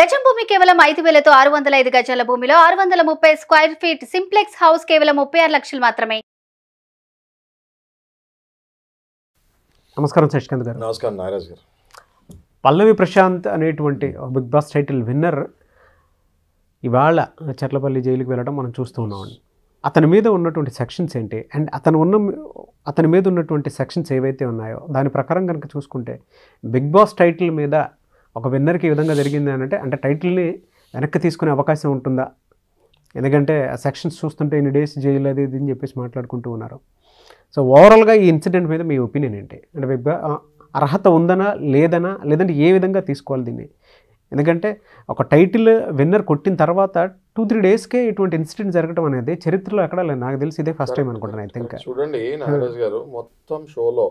గజం భూమి కేవలం ఐదు వేలతో ఆరు వందల ఐదు గజాల భూమిలో ఆరు వందల ముప్పై స్క్వైర్ ఫీట్ సింప్లెక్స్ హౌస్ కేవలం ముప్పై ఆరు లక్షలు మాత్రమే నమస్కారం శశికాంత్ గారు నమస్కారం నాగరాజ్ గారు పల్లవి ప్రశాంత్ అనేటువంటి బిగ్ బాస్ టైటిల్ విన్నర్ ఇవాళ చర్లపల్లి జైలుకి వెళ్ళడం మనం చూస్తూ ఉన్నామండి అతని మీద ఉన్నటువంటి సెక్షన్స్ ఏంటి అండ్ అతను ఉన్న అతని మీద ఉన్నటువంటి సెక్షన్స్ ఏవైతే ఉన్నాయో దాని ప్రకారం కనుక చూసుకుంటే బిగ్ బాస్ టైటిల్ మీద ఒక విన్నర్కి ఈ విధంగా జరిగింది అని అంటే అంటే టైటిల్ని వెనక్కి తీసుకునే అవకాశం ఉంటుందా ఎందుకంటే సెక్షన్స్ చూస్తుంటే ఇన్ని డేస్ జైలు అది ఇది అని చెప్పేసి మాట్లాడుకుంటూ ఉన్నారు సో ఓవరాల్గా ఈ ఇన్సిడెంట్ మీద మీ ఒపీనియన్ ఏంటి అంటే అర్హత ఉందనా లేదనా లేదంటే ఏ విధంగా తీసుకోవాలి దీన్ని ఎందుకంటే ఒక టైటిల్ విన్నర్ కొట్టిన తర్వాత టూ త్రీ డేస్కే ఇటువంటి ఇన్సిడెంట్ జరగడం అనేది చరిత్రలో ఎక్కడ లేదు నాకు తెలిసి ఇదే ఫస్ట్ టైం అనుకుంటున్నాను ఐ థింక్ చూడండి hmm. నాగరాజ్ గారు మొత్తం షోలో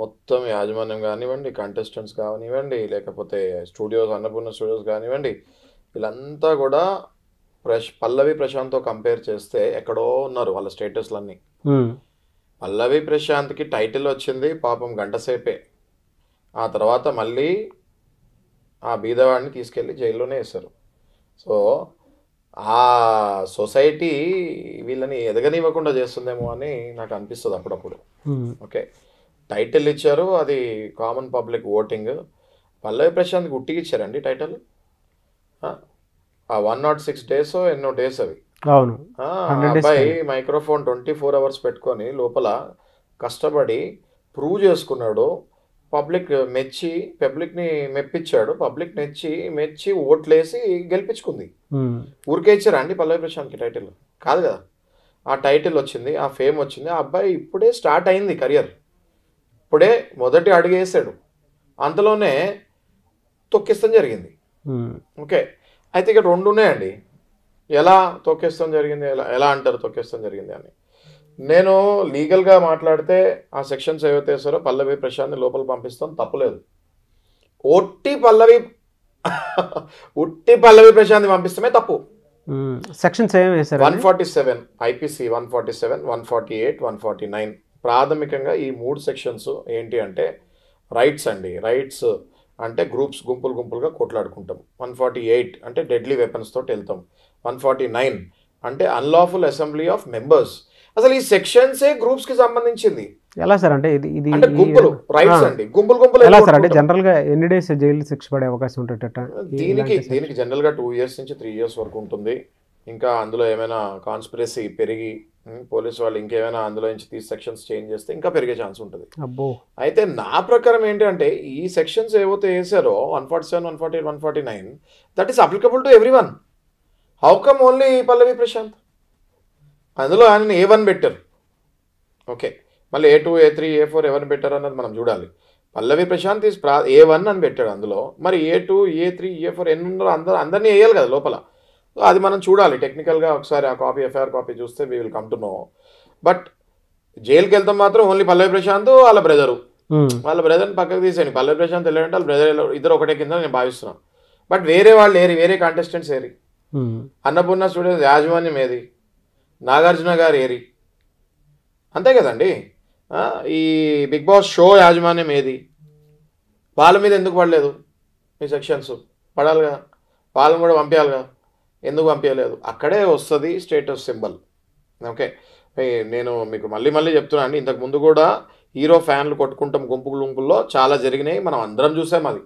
మొత్తం యాజమాన్యం కానివ్వండి కంటెస్టెంట్స్ కానివ్వండి లేకపోతే స్టూడియోస్ అన్నపూర్ణ స్టూడియోస్ కానివ్వండి వీళ్ళంతా కూడా ప్రశ్ పల్లవి ప్రశాంత్తో కంపేర్ చేస్తే ఎక్కడో ఉన్నారు వాళ్ళ స్టేటస్లన్నీ పల్లవి ప్రశాంత్కి టైటిల్ వచ్చింది పాపం గంటసేపే ఆ తర్వాత మళ్ళీ ఆ బీదవాడిని తీసుకెళ్ళి జైల్లోనే వేస్తారు సో ఆ సొసైటీ వీళ్ళని ఎదగనివ్వకుండా చేస్తుందేమో అని నాకు అనిపిస్తుంది అప్పుడప్పుడు ఓకే టైటిల్ ఇచ్చారు అది common public voting Pallavi Prashanth గుట్టికి ఇచ్చారండి టైటిల్ ఆ వన్ నాట్ సిక్స్ డేస్ ఎన్నో డేస్ అవి అవును అబ్బాయి మైక్రోఫోన్ ట్వంటీ ఫోర్ అవర్స్ పెట్టుకొని లోపల కష్టపడి ప్రూవ్ చేసుకున్నాడు పబ్లిక్ మెచ్చి పబ్లిక్ని మెప్పించాడు పబ్లిక్ నెచ్చి మెచ్చి ఓట్లేసి గెలిపించుకుంది ఊరికే ఇచ్చారా అండి పల్లవి ప్రశాంత్కి టైటిల్ కాదు కదా ఆ టైటిల్ వచ్చింది ఆ ఫేమ్ వచ్చింది ఆ అబ్బాయి ఇప్పుడే స్టార్ట్ అయింది కెరియర్ అప్పుడే మొదటి అడిగేసాడు అంతలోనే తొక్కిస్తాం జరిగింది ఓకే అయితే ఇక్కడ రెండు ఉన్నాయండి ఎలా తొక్కిస్తాం జరిగింది ఎలా ఎలా అంటారు తొక్కిస్తాం జరిగింది అని నేను లీగల్గా మాట్లాడితే ఆ సెక్షన్స్ ఏవైతే వేస్తారో పల్లవి ప్రశాంత్ని లోపల పంపిస్తాం తప్పలేదు ఒట్టి పల్లవి ఉట్టి పల్లవి ప్రశాంత్ పంపిస్తామే తప్పు సెక్షన్స్ ఏం one forty seven IPC one forty seven one forty eight one forty nine ప్రాథమికంగా ఈ మూడు సెక్షన్స్ ఏంటి అంటే రైట్స్ అండి రైట్స్ అంటే గ్రూప్స్ గుంపులు గుంపులుగా కొట్లాడుకుంటాం వన్ ఫార్టీ ఎయిట్ అంటే డెడ్లీ వెపన్స్ తోటి వెళ్తాం వన్ ఫార్టీ నైన్ అంటే అన్లాఫుల్ అసెంబ్లీ ఆఫ్ మెంబర్స్ అసలు ఈ ఏ గ్రూప్స్ కి సంబంధించింది ఎలా సార్ అంటే ఇది ఇది గుంపులు రైట్స్ అండి గుంపులు గుంపులు ఎలా సార్ అంటే జనరల్ గా ఎన్ని డేస్ జైలు శిక్ష పడే అవకాశం ఉంటుందట దీనికి దీనికి జనరల్ గా టూ ఇయర్స్ నుంచి త్రీ ఇయర్స్ వరకు ఉంటుంది ఇంకా అందులో ఏమైనా కాన్స్పిరసీ పెరిగి పోలీసు వాళ్ళు ఇంకేమైనా అందులో నుంచి తీసి సెక్షన్స్ చేంజ్ చేస్తే ఇంకా పెరిగే ఛాన్స్ ఉంటుంది అయితే నా ప్రకారం ఏంటంటే ఈ సెక్షన్స్ ఏవైతే వేసారో one forty seven one forty one forty nine that is applicable to every one how come only Pallavi Prashanth అందులో ఆయన ఏ వన్ పెట్టారు ఓకే మళ్ళీ A two A three A four A one పెట్టారు అన్నది మనం చూడాలి పల్లవి ప్రశాంత్ ఈస్ ప్రా ఏ వన్ అని పెట్టాడు అందులో మరి A two A three A four ఎన్ని ఉన్నారో అందరూ అందరినీ వేయాలి కదా లోపల సో అది మనం చూడాలి టెక్నికల్గా ఒకసారి ఆ కాపీ ఎఫ్ఐఆర్ కాపీ చూస్తే we will come to know but జైలుకి వెళ్తాం మాత్రం ఓన్లీ పల్లవి ప్రశాంత్ వాళ్ళ బ్రదరు hmm. వాళ్ళ బ్రదర్ని పక్కకు తీసేయండి పల్లవి ప్రశాంత్ వెళ్ళాడంటే వాళ్ళ బ్రదర్ ఇద్దరు ఒకటే కింద నేను భావిస్తున్నాను బట్ వేరే వాళ్ళు ఏరి వేరే కాంటెస్టెంట్స్ ఏరి hmm. అన్నపూర్ణ స్టూడియోస్ యాజమాన్యం ఏది నాగార్జున గారు ఏరి అంతే కదండి ఈ బిగ్ బాస్ షో యాజమాన్యం ఏది వాళ్ళ మీద ఎందుకు పడలేదు మీ సెక్షన్స్ పడాలిగా వాళ్ళని కూడా పంపించాలిగా ఎందుకు పంపించలేదు అక్కడే వస్తుంది స్టేటస్ సింబల్ ఓకే నేను మీకు మళ్ళీ మళ్ళీ చెప్తున్నాను అండి ఇంతకు ముందు కూడా హీరో ఫ్యాన్లు కొట్టుకుంటాం గుంపులు గుంపుల్లో చాలా జరిగినాయి మనం అందరం చూసాం అది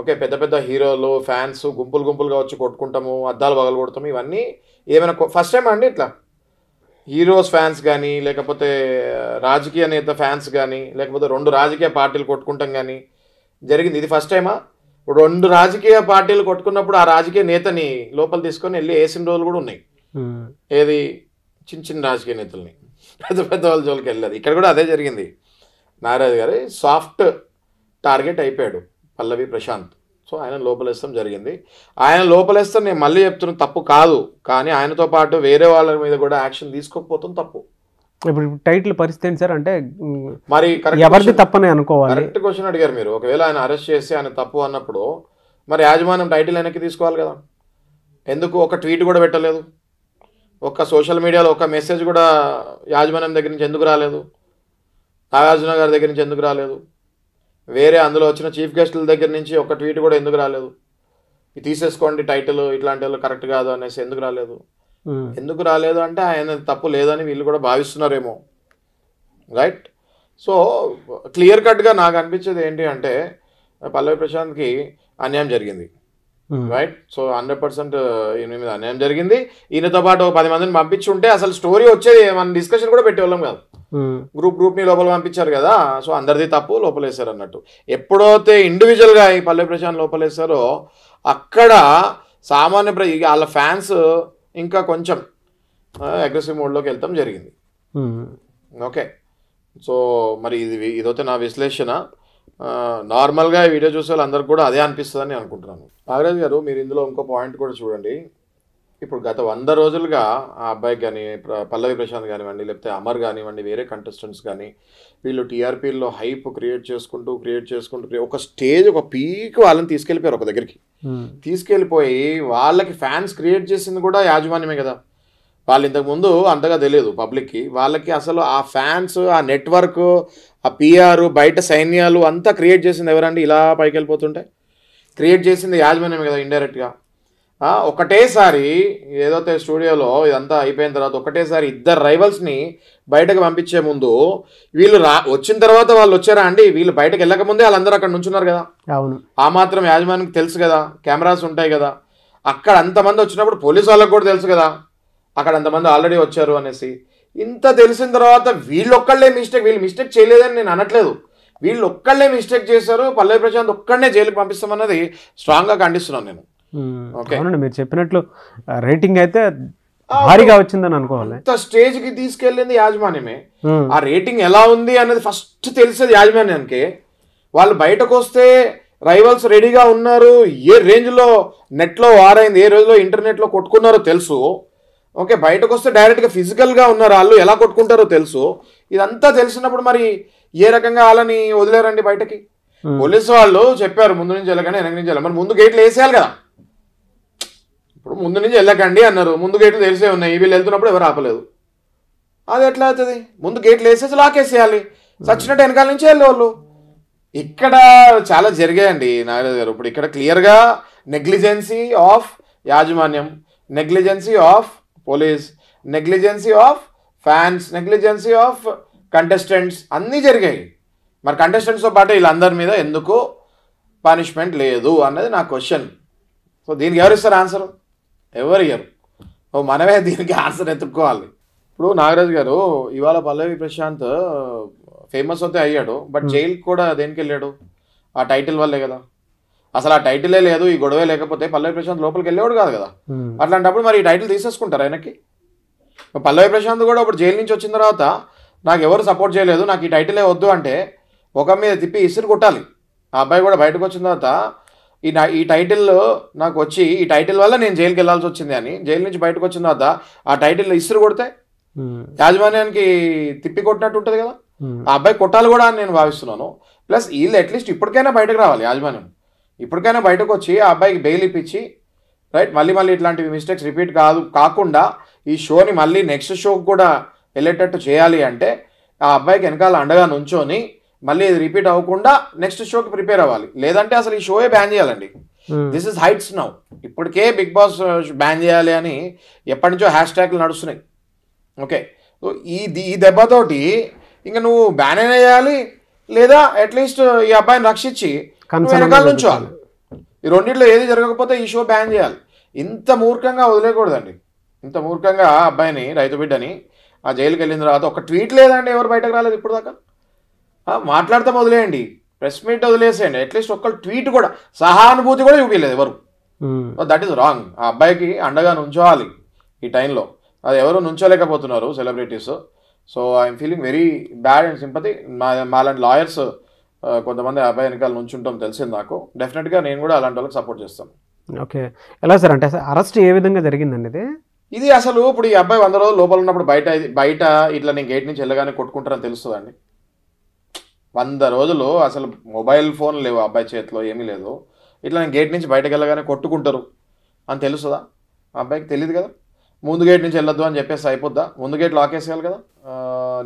ఓకే పెద్ద పెద్ద హీరోలు ఫ్యాన్స్ గుంపులు గుంపులుగా వచ్చి కొట్టుకుంటాము అద్దాలు పగలు కొడతాము ఇవన్నీ ఏమైనా ఫస్ట్ టైం అండి ఇట్లా హీరోస్ ఫ్యాన్స్ కానీ లేకపోతే రాజకీయ నేత ఫ్యాన్స్ కానీ లేకపోతే రెండు రాజకీయ పార్టీలు కొట్టుకుంటాం కానీ జరిగింది ఇది ఫస్ట్ టైమా ఇప్పుడు రెండు రాజకీయ పార్టీలు కొట్టుకున్నప్పుడు ఆ రాజకీయ నేతని లోపల తీసుకొని వెళ్ళి వేసిన రోజులు కూడా ఉన్నాయి hmm. ఏది చిన్న చిన్న రాజకీయ నేతల్ని పెద్ద పెద్ద వాళ్ళ జోలికి వెళ్ళారు ఇక్కడ కూడా అదే జరిగింది నారాజ్ గారి సాఫ్ట్ టార్గెట్ అయిపోయాడు పల్లవి ప్రశాంత్ సో ఆయన లోపలేస్తాం జరిగింది ఆయన లోపలేస్తాం నేను మళ్ళీ చెప్తున్నాను తప్పు కాదు కానీ ఆయనతో పాటు వేరే వాళ్ళ మీద కూడా యాక్షన్ తీసుకోకపోతాం తప్పు ఇప్పుడు టైటిల్ పరిస్థితి ఏంటి సార్ అంటే మరి ఎవరిది తప్పని అనుకోవాలి కరెక్ట్ క్వశ్చన్ అడిగారు మీరు ఒకవేళ ఆయన అరెస్ట్ చేసి ఆయన తప్పు అన్నప్పుడు మరి యాజమాన్యం టైటిల్ వెనక్కి తీసుకోవాలి కదా ఎందుకు ఒక ట్వీట్ కూడా పెట్టలేదు ఒక సోషల్ మీడియాలో ఒక మెసేజ్ కూడా యాజమాన్యం దగ్గర నుంచి ఎందుకు రాలేదు నాగార్జున గారి దగ్గర నుంచి ఎందుకు రాలేదు వేరే అందులో వచ్చిన చీఫ్ గెస్టుల దగ్గర నుంచి ఒక ట్వీట్ కూడా ఎందుకు రాలేదు తీసేసుకోండి టైటిల్ ఇట్లాంటి వాళ్ళు కరెక్ట్ కాదు అనేసి ఎందుకు రాలేదు ఎందుకు రాలేదు అంటే ఆయన తప్పు లేదని వీళ్ళు కూడా భావిస్తున్నారేమో రైట్ సో క్లియర్ కట్గా నాకు అనిపించేది ఏంటి అంటే పల్లవి ప్రశాంత్కి అన్యాయం జరిగింది రైట్ సో హండ్రెడ్ పర్సెంట్ ఈయన మీద అన్యాయం జరిగింది ఈయనతో పాటు పది మందిని పంపించుంటే అసలు స్టోరీ వచ్చేది మన డిస్కషన్ కూడా పెట్టేవాళ్ళం కాదు గ్రూప్ గ్రూప్ని లోపల పంపించారు కదా సో అందరిది తప్పు లోపలేసారు అన్నట్టు ఎప్పుడైతే ఇండివిజువల్గా ఈ పల్లె ప్రశాంత్ లోపలేసారో అక్కడ సామాన్య వాళ్ళ ఫ్యాన్స్ ఇంకా కొంచెం అగ్రెసివ్ మోడ్లోకి వెళ్తాం జరిగింది ఓకే hmm. సో మరి ఇది ఇదైతే నా విశ్లేషణ నార్మల్గా ఈ వీడియో చూసే వాళ్ళందరికీ కూడా అదే అనిపిస్తుందని అనుకుంటున్నాను నాగరాజ్ గారు మీరు ఇందులో ఇంకో పాయింట్ కూడా చూడండి ఇప్పుడు గత వంద రోజులుగా ఆ అబ్బాయికి కానీ పల్లవి ప్రశాంత్ కానివ్వండి లేకపోతే అమర్ కానివ్వండి వేరే కంటెస్టెంట్స్ కానీ వీళ్ళు టీఆర్పీల్లో హైప్ క్రియేట్ చేసుకుంటూ క్రియేట్ చేసుకుంటూ ఒక స్టేజ్ ఒక పీక్ వాళ్ళని తీసుకెళ్ళిపోయారు ఒక దగ్గరికి Hmm. తీసుకెళ్ళిపోయి వాళ్ళకి ఫ్యాన్స్ క్రియేట్ చేసింది కూడా యాజమాన్యమే కదా వాళ్ళు ఇంతకుముందు అంతగా తెలియదు పబ్లిక్కి వాళ్ళకి అసలు ఆ ఫ్యాన్స్ ఆ నెట్వర్క్ ఆ పిఆర్ బయట సైన్యాలు అంతా క్రియేట్ చేసింది ఎవరండి ఇలా పైకి వెళ్ళిపోతుంటే క్రియేట్ చేసింది యాజమాన్యమే కదా ఇండైరెక్ట్గా ఒకటేసారి ఏదైతే స్టూడియోలో ఇదంతా అయిపోయిన తర్వాత ఒకటేసారి ఇద్దరు రైవల్స్ని బయటకు పంపించే ముందు వీళ్ళు రా వచ్చిన తర్వాత వాళ్ళు వచ్చారా అండి వీళ్ళు బయటకు వెళ్ళకముందే వాళ్ళందరూ అక్కడ నుంచున్నారు కదా అవును ఆ మాత్రం యాజమాన్యం తెలుసు కదా కెమెరాస్ ఉంటాయి కదా అక్కడ అంతమంది వచ్చినప్పుడు పోలీసు వాళ్ళకి కూడా తెలుసు కదా అక్కడ అంతమంది ఆల్రెడీ వచ్చారు అనేసి ఇంత తెలిసిన తర్వాత వీళ్ళొక్కళ్ళే మిస్టేక్ వీళ్ళు మిస్టేక్ చేయలేదని నేను అనట్లేదు వీళ్ళు ఒక్కళ్ళే మిస్టేక్ చేశారు పల్లవి ప్రశాంత్ ఒక్కడనే జైలుకి పంపిస్తామన్నది స్ట్రాంగ్గా ఖండిస్తున్నాను నేను Hmm. అవునండి మీరు చెప్పినట్లు రేటింగ్ అయితే భారీగా వచ్చిందని అనుకోవాలి అంత స్టేజ్ కి తీసుకెళ్ళింది యాజమాన్యమే hmm. ఆ రేటింగ్ ఎలా ఉంది అనేది ఫస్ట్ తెలిసేది యాజమాన్యానికి వాళ్ళు బయటకు వస్తే రైవల్స్ రెడీగా ఉన్నారు ఏ రేంజ్ లో నెట్ లో వారైంది ఏ రోజులో లో కొట్టుకున్నారో తెలుసు ఓకే బయటకు వస్తే ఫిజికల్ గా ఉన్నారు వాళ్ళు ఎలా కొట్టుకుంటారో తెలుసు ఇదంతా తెలిసినప్పుడు మరి ఏ రకంగా వాళ్ళని వదిలేరండి బయటకి hmm. పోలీసు వాళ్ళు చెప్పారు ముందు నుంచి వెళ్ళగానే వెనక నుంచి వెళ్ళాలి మరి ముందు గేట్లు వేసేయాలి కదా ఇప్పుడు ముందు నుంచి వెళ్ళకండి అన్నారు ముందు గేట్లు తెలిసే ఉన్నాయి వీళ్ళు వెళ్తున్నప్పుడు ఎవరు ఆపలేదు అది ఎట్లా అవుతుంది ముందు గేట్లు వేసేసి లాకేసేయాలి సచ్చినట్టు వెనకాల నుంచి వెళ్ళేవాళ్ళు ఇక్కడ చాలా జరిగాయండి నాగరాజు గారు ఇప్పుడు ఇక్కడ క్లియర్గా నెగ్లిజెన్సీ ఆఫ్ యాజమాన్యం negligency of police negligency of fans negligency of contestants అన్నీ జరిగాయి మరి కంటెస్టెంట్స్తో పాటు వీళ్ళందరి మీద ఎందుకు పనిష్మెంట్ లేదు అన్నది నా క్వశ్చన్ సో దీనికి ఎవరిస్తారు ఆన్సర్ ఎవరు ఇయ్యరు ఓ మనమే దీనికి ఆన్సర్ ఎత్తుక్కోవాలి ఇప్పుడు నాగరాజ్ గారు ఇవాళ పల్లవి ప్రశాంత్ ఫేమస్ అయితే అయ్యాడు బట్ జైలు కూడా దేనికి వెళ్ళాడు ఆ టైటిల్ వల్లే కదా అసలు ఆ టైటిలే లేదు ఈ గొడవే లేకపోతే పల్లవి ప్రశాంత్ లోపలికి వెళ్ళేవాడు కాదు కదా అట్లాంటప్పుడు మరి ఈ టైటిల్ తీసేసుకుంటారు ఆయనకి పల్లవి ప్రశాంత్ కూడా ఇప్పుడు జైలు నుంచి వచ్చిన తర్వాత నాకు ఎవరు సపోర్ట్ చేయలేదు నాకు ఈ టైటిలే వద్దు అంటే ఒక మీద తిప్పి ఇసురు కొట్టాలి ఆ అబ్బాయి కూడా బయటకు వచ్చిన తర్వాత ఈ ఈ టైటిల్ నాకు వచ్చి ఈ టైటిల్ వల్ల నేను జైలుకి వెళ్ళాల్సి వచ్చింది అని జైలు నుంచి బయటకు వచ్చిన తర్వాత ఆ టైటిల్ ఇసురు కొడితే hmm. యాజమాన్యానికి తిప్పి కొట్టినట్టు ఉంటుంది కదా hmm. ఆ అబ్బాయి కొట్టాలి కూడా అని నేను భావిస్తున్నాను ప్లస్ వీళ్ళు అట్లీస్ట్ ఇప్పటికైనా బయటకు రావాలి యాజమాన్యం ఇప్పటికైనా బయటకు వచ్చి ఆ అబ్బాయికి బెయిల్ ఇప్పించి రైట్ మళ్ళీ మళ్ళీ ఇట్లాంటివి మిస్టేక్స్ రిపీట్ కాదు కాకుండా ఈ షోని మళ్ళీ నెక్స్ట్ షోకి కూడా వెళ్ళేటట్టు చేయాలి అంటే ఆ అబ్బాయికి వెనకాల అండగా నుంచొని మళ్ళీ రిపీట్ అవ్వకుండా నెక్స్ట్ షోకి ప్రిపేర్ అవ్వాలి లేదంటే అసలు ఈ షోయే బ్యాన్ చేయాలండి దిస్ ఇస్ హైట్స్ నౌ ఇప్పటికే బిగ్ బాస్ బ్యాన్ చేయాలి అని ఎప్పటి నుంచో హ్యాష్ ట్యాగ్లు నడుస్తున్నాయి ఓకే సో ఈ ఈ దెబ్బతోటి ఇంకా నువ్వు బ్యాన్ అయినా చేయాలి లేదా అట్లీస్ట్ uh, ఈ అబ్బాయిని రక్షించి వెనకాల వాళ్ళు ఈ రెండిట్లో ఏది జరగకపోతే ఈ షో బ్యాన్ చేయాలి ఇంత మూర్ఖంగా వదిలేకూడదండి ఇంత మూర్ఖంగా అబ్బాయిని రైతు బిడ్డని ఆ జైలుకి వెళ్ళిన తర్వాత ఒక ట్వీట్ లేదండి ఎవరు బయటకు రాలేదు ఇప్పుడు దాకా మాట్లాడతాం వదిలేయండి ప్రెస్ మీట్ వదిలేసేయండి అట్లీస్ట్ ఒక్క ట్వీట్ కూడా సహానుభూతి కూడా చూపించలేదు ఎవరు దట్ ఈస్ రాంగ్ ఆ అబ్బాయికి అండగా నుంచోవాలి ఈ టైంలో అది ఎవరు నుంచోలేకపోతున్నారు celebrities so I'm feeling very bad and sympathy మా మాలాంటి లాయర్స్ కొంతమంది అబ్బాయి వెనకాల ఉంటాం తెలిసింది నాకు డెఫినెట్గా నేను కూడా అలాంటి వాళ్ళకి సపోర్ట్ చేస్తాను ఓకే ఎలా సార్ అంటే అరెస్ట్ ఏ విధంగా జరిగిందండి ఇది ఇది అసలు ఇప్పుడు ఈ అబ్బాయి వంద రోజులు లోపల ఉన్నప్పుడు బయట బయట ఇట్లా నేను గేట్ నుంచి వెళ్ళగానే కొట్టుకుంటారని తెలుస్తుందండి వంద రోజులు అసలు మొబైల్ ఫోన్ లేవు అబ్బాయి చేతిలో ఏమీ లేదు ఇట్లా గేట్ నుంచి బయటకు వెళ్ళగానే కొట్టుకుంటారు అని తెలుస్తుందా అబ్బాయికి తెలియదు కదా ముందు గేట్ నుంచి వెళ్ళొద్దు అని చెప్పేసి అయిపోద్దా ముందు గేట్ లాక్ వేసేయాలి కదా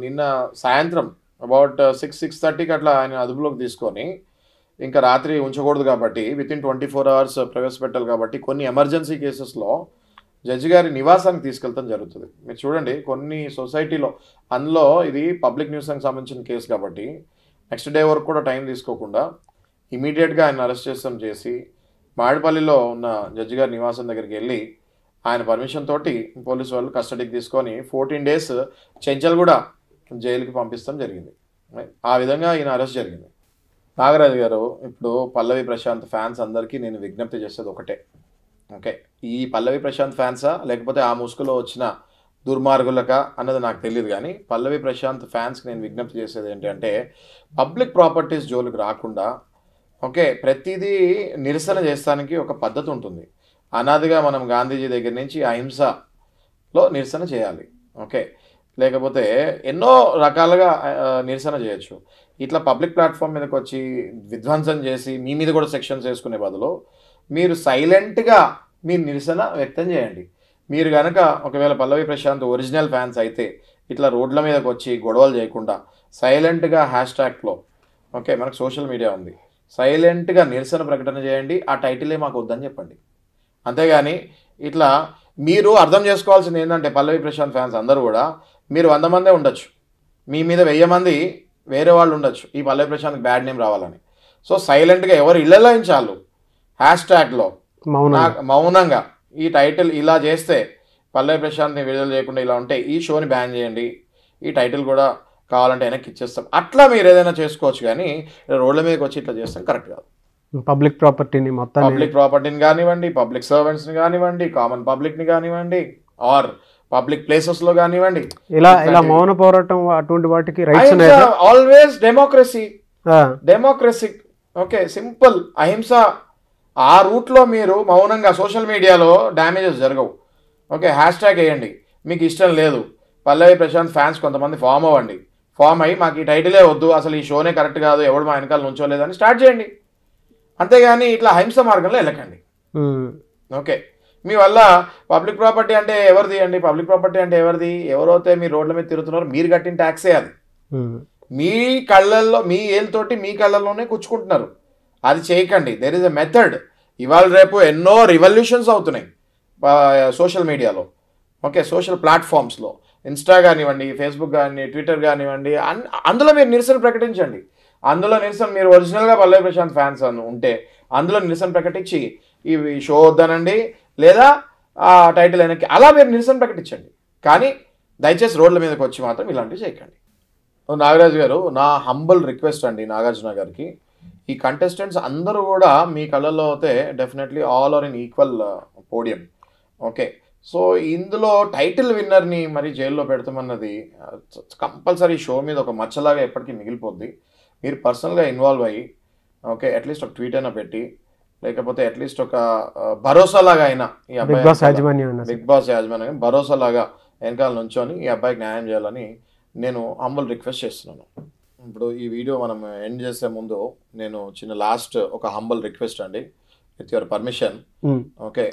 నిన్న సాయంత్రం అబౌట్ సిక్స్ సిక్స్ థర్టీకి అట్లా ఆయన అదుపులోకి తీసుకొని ఇంకా రాత్రి ఉంచకూడదు కాబట్టి within twenty four hours ప్రవేశపెట్టాలి కాబట్టి కొన్ని ఎమర్జెన్సీ కేసెస్లో జడ్జి గారి నివాసానికి తీసుకెళ్తాం జరుగుతుంది మీరు చూడండి కొన్ని సొసైటీలో అందులో ఇది పబ్లిక్ న్యూస్కి సంబంధించిన కేసు కాబట్టి నెక్స్ట్ డే వరకు కూడా టైం తీసుకోకుండా ఇమీడియట్గా ఆయన అరెస్ట్ చేస్తాం చేసి మాడిపల్లిలో ఉన్న జడ్జి గారి నివాసం దగ్గరికి వెళ్ళి ఆయన పర్మిషన్ తోటి పోలీసు వాళ్ళు కస్టడీకి తీసుకొని ఫోర్టీన్ డేస్ చెంచల్ కూడా జైలుకి పంపిస్తాం జరిగింది ఆ విధంగా ఈయన అరెస్ట్ జరిగింది నాగరాజు గారు ఇప్పుడు పల్లవి ప్రశాంత్ ఫ్యాన్స్ అందరికీ నేను విజ్ఞప్తి చేసేది ఒకటే ఓకే ఈ పల్లవి ప్రశాంత్ ఫ్యాన్సా లేకపోతే ఆ ముసుగులో వచ్చిన దుర్మార్గులక అన్నది నాకు తెలియదు కానీ పల్లవి ప్రశాంత్ ఫ్యాన్స్కి నేను విజ్ఞప్తి చేసేది ఏంటంటే పబ్లిక్ ప్రాపర్టీస్ జోలికి రాకుండా ఓకే ప్రతిదీ నిరసన చేస్తానికి ఒక పద్ధతి ఉంటుంది అనాదిగా మనం గాంధీజీ దగ్గర నుంచి అహింసలో నిరసన చేయాలి ఓకే లేకపోతే ఎన్నో రకాలుగా నిరసన చేయొచ్చు ఇట్లా పబ్లిక్ ప్లాట్ఫామ్ మీదకి వచ్చి విధ్వంసం చేసి మీ మీద కూడా సెక్షన్స్ వేసుకునే బదులు మీరు సైలెంట్గా మీ నిరసన వ్యక్తం చేయండి మీరు కనుక ఒకవేళ పల్లవి ప్రశాంత్ ఒరిజినల్ ఫ్యాన్స్ అయితే ఇట్లా రోడ్ల మీదకి వచ్చి గొడవలు చేయకుండా సైలెంట్గా హ్యాష్ ట్యాగ్లో ఓకే మనకు సోషల్ మీడియా ఉంది సైలెంట్గా నిరసన ప్రకటన చేయండి ఆ టైటిలే మాకు వద్దని చెప్పండి అంతేగాని ఇట్లా మీరు అర్థం చేసుకోవాల్సింది ఏంటంటే పల్లవి ప్రశాంత్ ఫ్యాన్స్ అందరూ కూడా మీరు వంద మందే ఉండొచ్చు మీ మీద వెయ్యి మంది వేరే వాళ్ళు ఉండొచ్చు ఈ పల్లవి ప్రశాంత్ బ్యాడ్ నేమ్ రావాలని సో సైలెంట్గా ఎవరు ఇళ్లలో ఇంచాలు హ్యాష్ ట్యాగ్లో మౌనంగా ఈ టైటిల్ ఇలా చేస్తే పల్లె ప్రశాంత్ని విడుదల చేయకుండా ఇలా ఉంటే ఈ షోని బ్యాన్ చేయండి ఈ టైటిల్ కూడా కావాలంటే వెనక్కి ఇచ్చేస్తాం అట్లా మీరు ఏదైనా చేసుకోవచ్చు కానీ రోడ్ల మీదకి వచ్చి ఇట్లా చేస్తాం కరెక్ట్ కాదు పబ్లిక్ ప్రాపర్టీని మొత్తం పబ్లిక్ ప్రాపర్టీని కానివ్వండి పబ్లిక్ సర్వెంట్స్ని కానివ్వండి కామన్ పబ్లిక్ని కానివ్వండి ఆర్ పబ్లిక్ ప్లేసెస్ లో కానివ్వండి ఇలా ఇలా మౌన పోరాటం అటువంటి వాటికి always democracy democracy okay simple అహింస ఆ రూట్లో మీరు మౌనంగా సోషల్ మీడియాలో డ్యామేజెస్ జరగవు ఓకే హ్యాష్ ట్యాగ్ వేయండి మీకు ఇష్టం లేదు పల్లవి ప్రశాంత్ ఫ్యాన్స్ కొంతమంది ఫామ్ అవ్వండి ఫామ్ అయ్యి మాకు ఈ టైటిలే వద్దు అసలు ఈ షోనే కరెక్ట్ కాదు ఎవడు మా వెనకాల నుంచోలేదని స్టార్ట్ చేయండి అంతేగాని ఇట్లా హింస మార్గంలో వెళ్ళకండి ఓకే మీ వల్ల పబ్లిక్ ప్రాపర్టీ అంటే ఎవరిది అండి పబ్లిక్ ప్రాపర్టీ అంటే ఎవరిది ఎవరైతే మీ రోడ్ల మీద తిరుగుతున్నారో మీరు కట్టిన ట్యాక్సే అది మీ కళ్ళల్లో మీ ఏళ్ళతోటి మీ కళ్ళల్లోనే కూర్చుకుంటున్నారు అది చేయకండి దెర్ ఇస్ ఎ మెథడ్ ఇవాళ రేపు ఎన్నో రివల్యూషన్స్ అవుతున్నాయి సోషల్ మీడియాలో ఓకే సోషల్ ప్లాట్ఫామ్స్లో ఇన్స్టా కానివ్వండి ఫేస్బుక్ కానీ ట్విట్టర్ కానివ్వండి అందులో మీరు నిరసన ప్రకటించండి అందులో నిరసన మీరు ఒరిజినల్గా పల్లవి ప్రశాంత్ ఫ్యాన్స్ అని ఉంటే అందులో నిరసన ప్రకటించి ఇవి షో వద్దనండి లేదా టైటిల్ అయినకి అలా మీరు నిరసన ప్రకటించండి కానీ దయచేసి రోడ్ల మీదకి వచ్చి మాత్రం ఇలాంటివి చేయకండి నాగరాజు గారు నా హంబల్ రిక్వెస్ట్ అండి నాగార్జున గారికి ఈ కంటెస్టెంట్స్ అందరూ కూడా మీ కళలో అయితే definitely all are in equal podium okay so ఇందులో టైటిల్ విన్నర్ని మరి జైల్లో పెడతామన్నది కంపల్సరీ uh, షో మీద ఒక మచ్చలాగా ఎప్పటికీ మిగిలిపోద్ది మీరు పర్సనల్గా ఇన్వాల్వ్ అయ్యి ఓకే అట్లీస్ట్ ఒక ట్వీట్ అయినా పెట్టి లేకపోతే అట్లీస్ట్ ఒక uh, భరోసాలాగా అయినా ఈ అబ్బాయి బిగ్ బాస్ యాజమాన్యం భరోసాలాగా వెనకాల నుంచోని ఈ అబ్బాయికి న్యాయం చేయాలని నేను హంబుల్ రిక్వెస్ట్ చేస్తున్నాను ఇప్పుడు ఈ వీడియో మనం ఎండ్ చేసే ముందు నేను చిన్న లాస్ట్ ఒక హంబల్ రిక్వెస్ట్ అండి విత్ యువర్ పర్మిషన్ ఓకే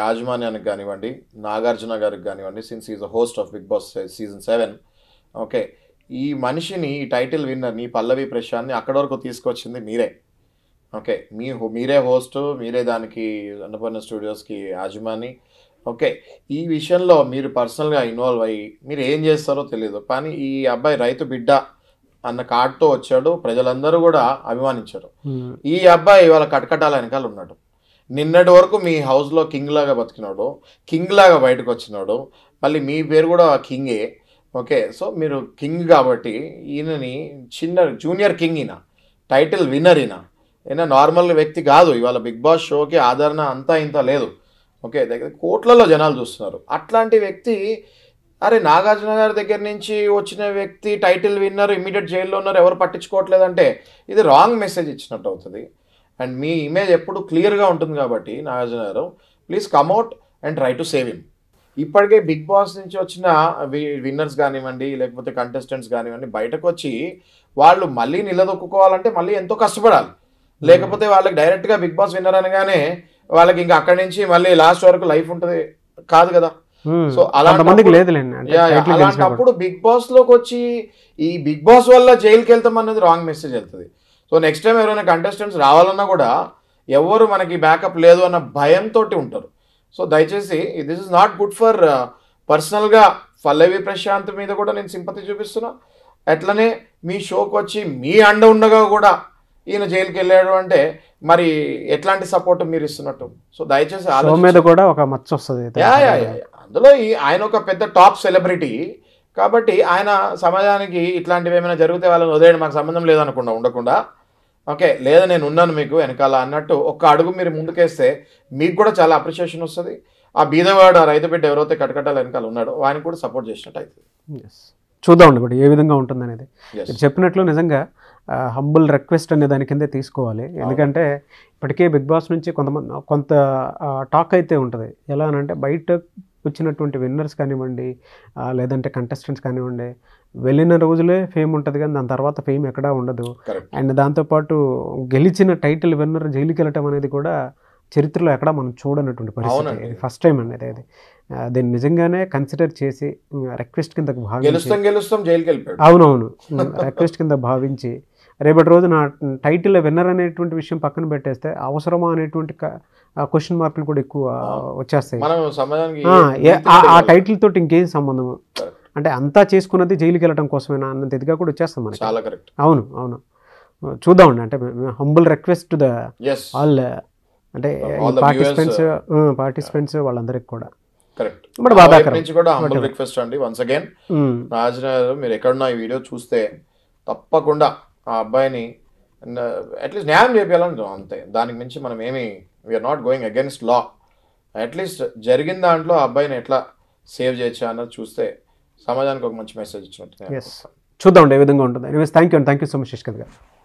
యాజమాన్యానికి కానివ్వండి నాగార్జున గారికి కానివ్వండి since is a host of Bigg Boss season seven okay ఈ మనిషిని ఈ టైటిల్ విన్నర్ని పల్లవి ప్రశాంత్ని అక్కడ వరకు తీసుకొచ్చింది మీరే ఓకే మీ మీరే హోస్ట్ మీరే దానికి అన్నపూర్ణ స్టూడియోస్కి యాజమాని ఓకే ఈ విషయంలో మీరు పర్సనల్గా ఇన్వాల్వ్ అయ్యి మీరు ఏం చేస్తారో తెలియదు కానీ ఈ అబ్బాయి రైతు బిడ్డ అన్న కార్డుతో వచ్చాడు ప్రజలందరూ కూడా అభిమానించారు ఈ అబ్బాయి వాళ్ళ కటకటాల వెనకాల ఉన్నాడు నిన్నటి వరకు మీ హౌస్లో కింగ్ లాగా బతికినాడు కింగ్ లాగా బయటకు వచ్చినాడు మళ్ళీ మీ పేరు కూడా కింగే ఓకే సో మీరు కింగ్ కాబట్టి ఈయనని చిన్న జూనియర్ కింగ్ ఈయన టైటిల్ విన్నర్ ఈయన ఈయన నార్మల్ వ్యక్తి కాదు ఇవాళ బిగ్ బాస్ షోకి ఆదరణ అంతా ఇంత లేదు ఓకే దగ్గర కోట్లలో జనాలు చూస్తున్నారు అట్లాంటి వ్యక్తి అరే నాగార్జున గారి దగ్గర నుంచి వచ్చిన వ్యక్తి టైటిల్ విన్నర్ ఇమీడియట్ జైల్లో ఉన్నారు ఎవరు పట్టించుకోవట్లేదంటే ఇది రాంగ్ మెసేజ్ ఇచ్చినట్టు అవుతుంది అండ్ మీ ఇమేజ్ ఎప్పుడు క్లియర్గా ఉంటుంది కాబట్టి నాగార్జున గారు please come at and try to save him ఇప్పటికే బిగ్ బాస్ నుంచి వచ్చిన విన్నర్స్ కానివ్వండి లేకపోతే కంటెస్టెంట్స్ కానివ్వండి బయటకు వచ్చి వాళ్ళు మళ్ళీ నిలదొక్కుకోవాలంటే మళ్ళీ ఎంతో కష్టపడాలి లేకపోతే వాళ్ళకి డైరెక్ట్గా బిగ్ బాస్ విన్నర్ అనగానే వాళ్ళకి ఇంకా అక్కడి నుంచి మళ్ళీ లాస్ట్ వరకు లైఫ్ ఉంటుంది కాదు కదా సో hmm. అలాంటి లేదులేండి అలాంటప్పుడు బిగ్ బాస్ లోకి వచ్చి ఈ బిగ్ బాస్ వల్ల జైలుకి వెళ్తాం అనేది రాంగ్ మెసేజ్ వెళ్తుంది సో నెక్స్ట్ టైం ఎవరైనా కంటెస్టెంట్స్ రావాలన్నా కూడా ఎవరు మనకి బ్యాకప్ లేదు అన్న భయంతో ఉంటారు సో దయచేసి this is not good for personal గా పల్లవి ప్రశాంత్ మీద కూడా నేను సింపతి చూపిస్తున్నా అట్లనే మీ షోకి వచ్చి మీ అండ ఉండగా కూడా ఈయన జైలుకి వెళ్ళాడు అంటే మరి ఎట్లాంటి సపోర్ట్ మీరు ఇస్తున్నట్టు సో దయచేసి మీద కూడా ఒక మచ్చ వస్తుంది అందులో ఈ ఆయన ఒక పెద్ద టాప్ సెలబ్రిటీ కాబట్టి ఆయన సమాజానికి ఇట్లాంటివి ఏమైనా జరిగితే వాళ్ళని వదిలేయండి మాకు సంబంధం లేదనకుండా ఉండకుండా ఓకే లేదా నేను ఉన్నాను మీకు వెనకాల అన్నట్టు ఒక్క అడుగు మీరు ముందుకేస్తే మీకు కూడా చాలా అప్రిషియేషన్ వస్తుంది ఆ బీదవాడు ఆ రైతు బిడ్డ ఎవరైతే కటకట్టాల వెనకాల ఉన్నాడో ఆయన కూడా సపోర్ట్ చేసినట్టు అయితే చూద్దాం కూడా ఏ విధంగా ఉంటుంది అనేది చెప్పినట్లు నిజంగా హంబుల్ రిక్వెస్ట్ అనే దాని కిందే తీసుకోవాలి ఎందుకంటే ఇప్పటికే బిగ్ బాస్ నుంచి కొంతమంది కొంత టాక్ అయితే ఉంటుంది ఎలా అని అంటే బయట వచ్చినటువంటి విన్నర్స్ కానివ్వండి లేదంటే కంటెస్టెంట్స్ కానివ్వండి వెళ్ళిన రోజులే ఫేమ్ ఉంటుంది కానీ దాని తర్వాత ఫేమ్ ఎక్కడా ఉండదు అండ్ దాంతోపాటు గెలిచిన టైటిల్ విన్నర్ జైలుకి వెళ్ళటం అనేది కూడా చరిత్రలో ఎక్కడా మనం చూడనటువంటి పరిస్థితి ఇది ఫస్ట్ టైం అండి అది దీన్ని నిజంగానే కన్సిడర్ చేసి రిక్వెస్ట్ కింద భావించి అవునవును రిక్వెస్ట్ కింద భావించి రేపటి రోజు నా టైటిల్ విన్నర్ అనేటువంటి విషయం పక్కన పెట్టేస్తే అవసరమా అనేటువంటి క్వశ్చన్ మార్కులు కూడా ఎక్కువ వచ్చేస్తాయి ఆ టైటిల్ తోటి ఇంకేం సంబంధం అంటే అంతా చేసుకున్నది జైలుకి వెళ్ళడం కోసమేనా అన్నంత ఇదిగా కూడా వచ్చేస్తాం మనకి చాలా కరెక్ట్ అవును అవును చూద్దామండి అంటే హంబుల్ రిక్వెస్ట్ ద ఆల్ అంటే పార్టిసిపెంట్స్ పార్టిసిపెంట్స్ వాళ్ళందరికి కూడా కరెక్ట్ నుంచి కూడా హంబుల్ రిక్వెస్ట్ అండి వన్స్ అగైన్ రాజనగర్ మీరు ఎక్కడున్నా ఈ వీడియో చూస్తే తప్పకుండా ఆ అబ్బాయిని అట్లీస్ట్ న్యాయం చేయాలని అంతే దానికి మించి మనం ఏమి we are not going against law at least జరిగిన దాంట్లో ఆ అబ్బాయిని ఎట్లా సేవ్ చేయొచ్చా అన్నది చూస్తే సమాజానికి ఒక మంచి మెసేజ్ ఇచ్చినట్టు చూద్దాం ఏ విధంగా ఉంటుంది thank you and thank you so much Shishkar గారు